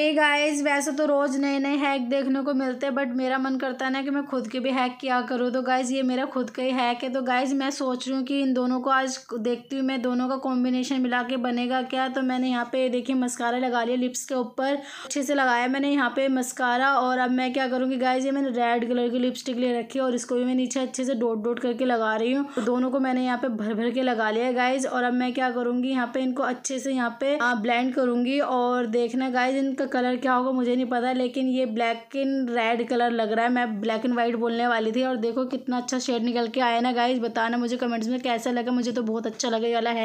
hey guys वैसे तो रोज़ नए नए हैक देखने को मिलते हैं बट मेरा मन करता है ना कि मैं खुद के भी हैक किया करूँ तो गाइज़ ये मेरा खुद का ही हैक है तो गाइज़ मैं सोच रही हूँ कि इन दोनों को आज देखती हूँ मैं दोनों का कॉम्बिनेशन मिला के बनेगा क्या तो मैंने यहाँ पे देखिए मस्कारा लगा लिया लिप्स के ऊपर अच्छे से लगाया मैंने यहाँ पे मस्कारा और अब मैं क्या करूँगी गाइज़ ये मैंने रेड कलर की लिपस्टिक ले रखी है और इसको भी मैं नीचे अच्छे से डोट डोट करके लगा रही हूँ तो दोनों को मैंने यहाँ पर भर भर के लगा लिया है गाइज़ और अब मैं क्या करूँगी यहाँ पर इनको अच्छे से यहाँ पर ब्लैंड हाँ, करूँगी और देखना गाइज इनका इसका कलर क्या होगा मुझे नहीं पता लेकिन ये ब्लैक एंड रेड कलर लग रहा है मैं ब्लैक एंड वाइट बोलने वाली थी और देखो कितना अच्छा शेड निकल के आया ना गाइज बताना मुझे कमेंट्स में कैसा लगा मुझे तो बहुत अच्छा लगा वाला है